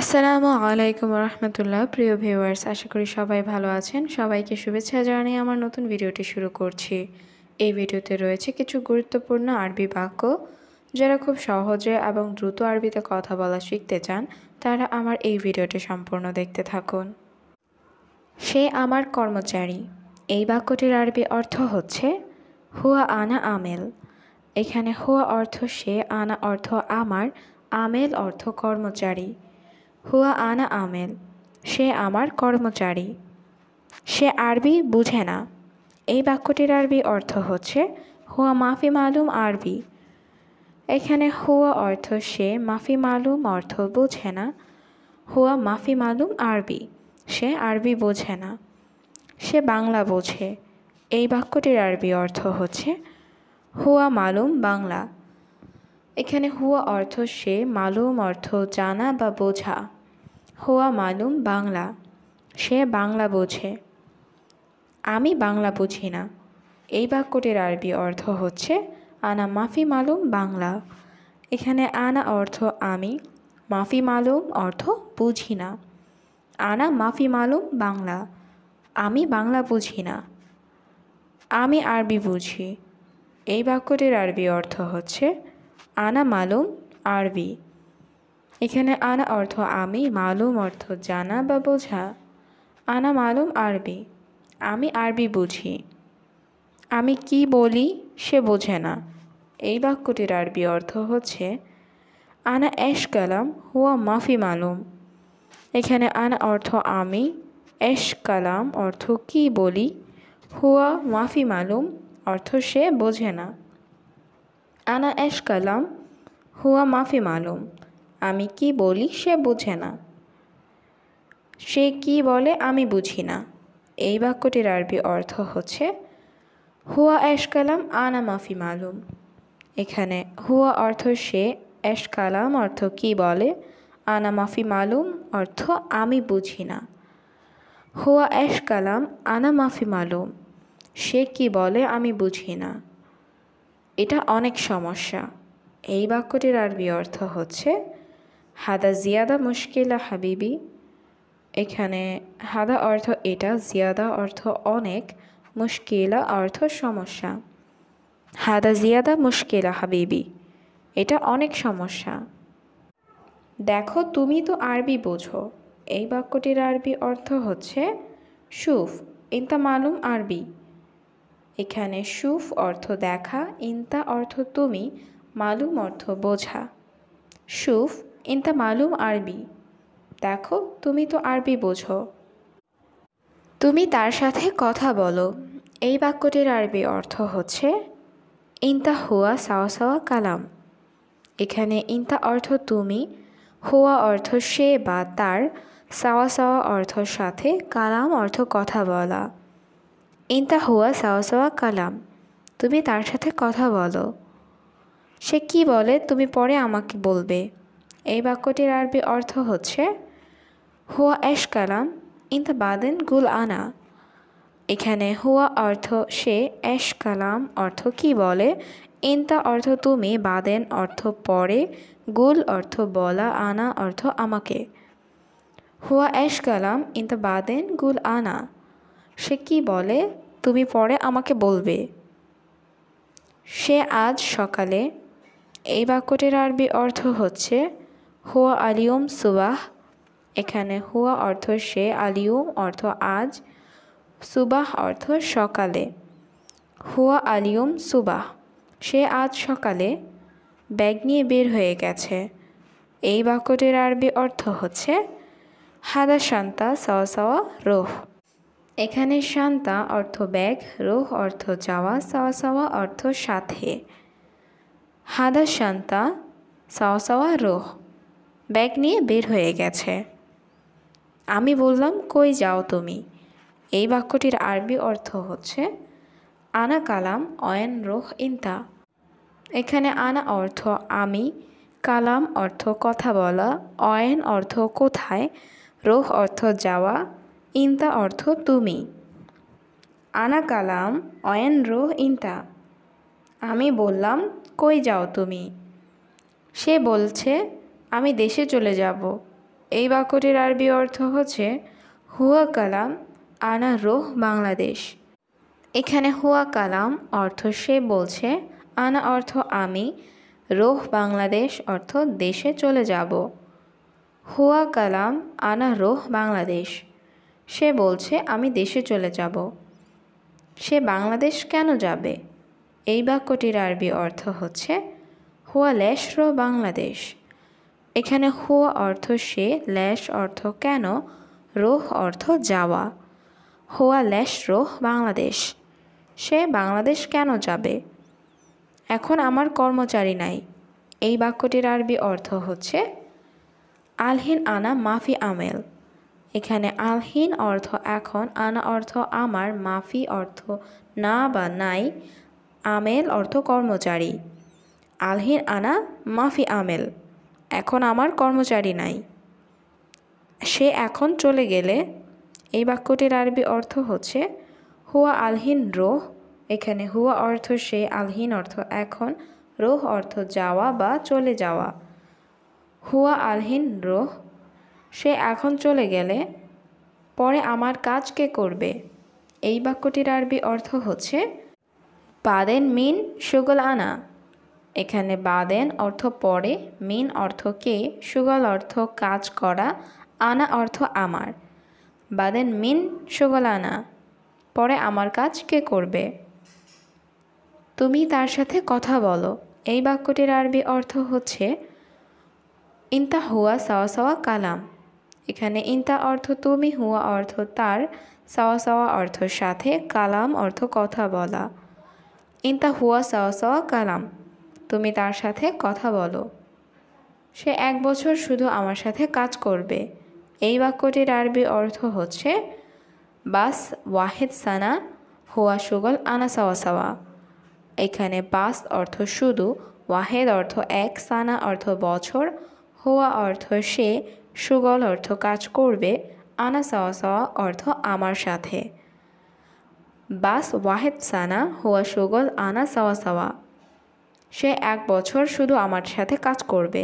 আসসালামু আলাইকুম রহমতুল্লাহ প্রিয় ভিউয়ার্স আশা করি সবাই ভালো আছেন সবাইকে শুভেচ্ছা জানিয়ে আমার নতুন ভিডিওটি শুরু করছি এই ভিডিওতে রয়েছে কিছু গুরুত্বপূর্ণ আরবি বাক্য যারা খুব সহজে এবং দ্রুত আরবিতে কথা বলা শিখতে চান তারা আমার এই ভিডিওটি সম্পূর্ণ দেখতে থাকুন সে আমার কর্মচারী এই বাক্যটির আরবি অর্থ হচ্ছে হুয়া আনা আমেল এখানে হুয়া অর্থ সে আনা অর্থ আমার আমেল অর্থ কর্মচারী হুয়া আনা আমেল সে আমার কর্মচারী সে আরবি বুঝে না এই বাক্যটির আরবি অর্থ হচ্ছে হুয়া মাফি মালুম আরবি এখানে হুয়া অর্থ সে মাফি মালুম অর্থ বোঝে না হুয়া মাফি মালুম আরবি সে আরবি বোঝে না সে বাংলা বোঝে এই বাক্যটির আরবি অর্থ হচ্ছে হুয়া মালুম বাংলা এখানে হুয়া অর্থ সে মালুম অর্থ জানা বা বোঝা হুয়া মালুম বাংলা সে বাংলা বোঝে আমি বাংলা বুঝি না এই বাক্যটির আরবি অর্থ হচ্ছে আনা মাফি মালুম বাংলা এখানে আনা অর্থ আমি মাফি মালুম অর্থ বুঝি না আনা মাফি মালুম বাংলা আমি বাংলা বুঝি না আমি আরবি বুঝি এই বাক্যটির আরবি অর্থ হচ্ছে আনা মালুম আরবি এখানে আনা অর্থ আমি মালুম অর্থ জানা বা বোঝা আনা মালুম আরবি আমি আরবি বুঝি আমি কি বলি সে বোঝে না এই বাক্যটির আরবি অর্থ হচ্ছে আনা অ্যাশ কালাম হুয়া মাফি মালুম এখানে আনা অর্থ আমি অ্যাশ কালাম অর্থ কি বলি হুয়া মাফি মালুম অর্থ সে বোঝে না আনা এশ কালাম হুয়া মাফি মালুম আমি কি বলি সে বুঝে না সে কি বলে আমি বুঝি না এই বাক্যটির আরবি অর্থ হচ্ছে হুয়া এশ কালাম আনা মাফি মালুম এখানে হুয়া অর্থ সে এশ কালাম অর্থ কি বলে আনা মাফি মালুম অর্থ আমি বুঝি না হুয়া এশ কালাম আনা মাফি মালুম সে কি বলে আমি বুঝি না এটা অনেক সমস্যা এই বাক্যটির আরবি অর্থ হচ্ছে হাদা জিয়াদা মুশকিলা হাবিবি এখানে হাদা অর্থ এটা জিয়াদা অর্থ অনেক মুশকিলা অর্থ সমস্যা হাদা জিয়াদা মুশকিলা হাবিবি এটা অনেক সমস্যা দেখো তুমি তো আরবি বোঝো এই বাক্যটির আরবি অর্থ হচ্ছে সুফ ইন্তা মালুম আরবি এখানে সুফ অর্থ দেখা ইন্তা অর্থ তুমি মালুম অর্থ বোঝা সুফ ইন্তা মালুম আরবি দেখো তুমি তো আরবি বোঝো তুমি তার সাথে কথা বলো এই বাক্যটির আরবি অর্থ হচ্ছে ইন্তা হুয়া সাওয়া সাওয়া কালাম এখানে ইন্তা অর্থ তুমি হুয়া অর্থ সে বা তার সাওয়া সাওয়া অর্থ সাথে কালাম অর্থ কথা বলা ইন্তা হুয়া সাওসাওয়া কালাম তুমি তার সাথে কথা বলো সে কি বলে তুমি পরে আমাকে বলবে এই বাক্যটির আরবি অর্থ হচ্ছে হুয়া এশ কালাম ইন্তা বাদেন গুল আনা এখানে হুয়া অর্থ সে এশ কালাম অর্থ কি বলে ইন্তা অর্থ তুমি বাদেন অর্থ পরে গুল অর্থ বলা আনা অর্থ আমাকে হুয়া এশ কালাম ইন্তা বাদেন গুল আনা সে কি বলে তুমি পরে আমাকে বলবে সে আজ সকালে এই বাক্যটির আরবি অর্থ হচ্ছে হুয়া আলিয়ম সুবাহ এখানে হুয়া অর্থ সে আলিয়ম অর্থ আজ সুবাহ অর্থ সকালে হুয়া আলিয়ম সুবাহ সে আজ সকালে ব্যাগ নিয়ে বের হয়ে গেছে এই বাক্যটির আরবি অর্থ হচ্ছে হাদা শান্তা সওয়া সওয়া রোহ এখানে শান্তা অর্থ ব্যাগ রোহ অর্থ যাওয়া সাওয়া সাওয়া অর্থ সাথে হাদা শান্তা সাওয়া সাওয়া রোহ ব্যাগ নিয়ে বের হয়ে গেছে আমি বললাম কই যাও তুমি এই বাক্যটির আরবি অর্থ হচ্ছে আনা কালাম অয়েন রোহ ইন্তা এখানে আনা অর্থ আমি কালাম অর্থ কথা বলা অয়েন অর্থ কোথায় রোহ অর্থ যাওয়া ইন্তা অর্থ তুমি আনা কালাম অয়েন রোহ ইন্তা আমি বললাম কই যাও তুমি সে বলছে আমি দেশে চলে যাব এই বাক্যটির আরবি অর্থ হচ্ছে হুয়া কালাম আনা রোহ বাংলাদেশ এখানে হুয়া কালাম অর্থ সে বলছে আনা অর্থ আমি রোহ বাংলাদেশ অর্থ দেশে চলে যাব হুয়া কালাম আনা রোহ বাংলাদেশ সে বলছে আমি দেশে চলে যাব সে বাংলাদেশ কেন যাবে এই বাক্যটির আরবি অর্থ হচ্ছে হুয়া ল্যাশ রো বাংলাদেশ এখানে হুয়া অর্থ সে ল্যাশ অর্থ কেন রোহ অর্থ যাওয়া হুয়া ল্যাশ রোহ বাংলাদেশ সে বাংলাদেশ কেন যাবে এখন আমার কর্মচারী নাই এই বাক্যটির আরবি অর্থ হচ্ছে আলহিন আনা মাফি আমেল এখানে আলহীন অর্থ এখন আনা অর্থ আমার মাফি অর্থ না বা নাই আমেল অর্থ কর্মচারী আলহীন আনা মাফি আমেল এখন আমার কর্মচারী নাই সে এখন চলে গেলে এই বাক্যটির আরবি অর্থ হচ্ছে হুয়া আলহীন রোহ এখানে হুয়া অর্থ সে আলহীন অর্থ এখন রোহ অর্থ যাওয়া বা চলে যাওয়া হুয়া আলহীন রোহ সে এখন চলে গেলে পরে আমার কাজ কে করবে এই বাক্যটির আরবি অর্থ হচ্ছে বাদেন মিন সুগল আনা এখানে বাদেন অর্থ পরে মিন অর্থ কে সুগল অর্থ কাজ করা আনা অর্থ আমার বাদেন মিন সুগল আনা পরে আমার কাজ কে করবে তুমি তার সাথে কথা বলো এই বাক্যটির আরবি অর্থ হচ্ছে ইন্তা হুয়া সাওয়া সাওয়া কালাম এখানে ইন্তা অর্থ তুমি হুয়া অর্থ তার সাওয়া সাওয়া অর্থ সাথে কালাম অর্থ কথা বলা ইন্তা হুয়া সাওয়া সাওয়া কালাম তুমি তার সাথে কথা বলো সে এক বছর শুধু আমার সাথে কাজ করবে এই বাক্যটির আরবি অর্থ হচ্ছে বাস ওয়াহেদ সানা হুয়া সুগল আনা সাওয়া সাওয়া এখানে বাস অর্থ শুধু ওয়াহেদ অর্থ এক সানা অর্থ বছর হুয়া অর্থ সে সুগল অর্থ কাজ করবে আনা সাওয়া সাওয়া অর্থ আমার সাথে বাস ওয়াহেদ সানা হুয়া সুগল আনা সাওয়া সাওয়া সে এক বছর শুধু আমার সাথে কাজ করবে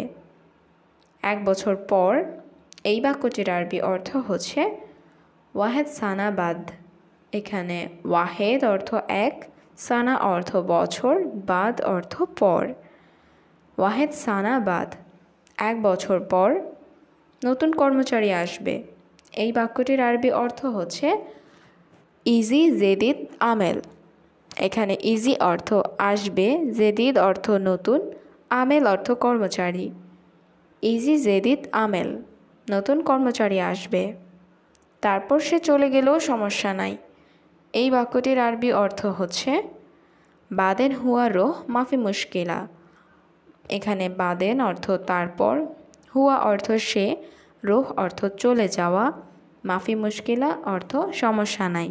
এক বছর পর এই বাক্যটির আরবি অর্থ হচ্ছে ওয়াহেদ সানা বাদ এখানে ওয়াহেদ অর্থ এক সানা অর্থ বছর বাদ অর্থ পর ওয়াহেদ সানা বাদ এক বছর পর নতুন কর্মচারী আসবে এই বাক্যটির আরবি অর্থ হচ্ছে ইজি জেদিদ আমেল এখানে ইজি অর্থ আসবে জেদিদ অর্থ নতুন আমেল অর্থ কর্মচারী ইজি জেদিদ আমেল নতুন কর্মচারী আসবে তারপর সে চলে গেলেও সমস্যা নাই এই বাক্যটির আরবি অর্থ হচ্ছে বাদেন হুয়া রোহ মাফি মুশকিলা এখানে বাদেন অর্থ তারপর হুয়া অর্থ সে রোহ অর্থ চলে যাওয়া মাফি মুশকিলা অর্থ সমস্যা নাই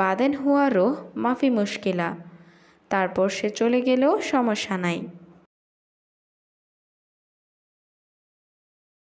বাদেন হুয়া রোহ মাফি মুশকিলা তারপর সে চলে গেলেও সমস্যা নাই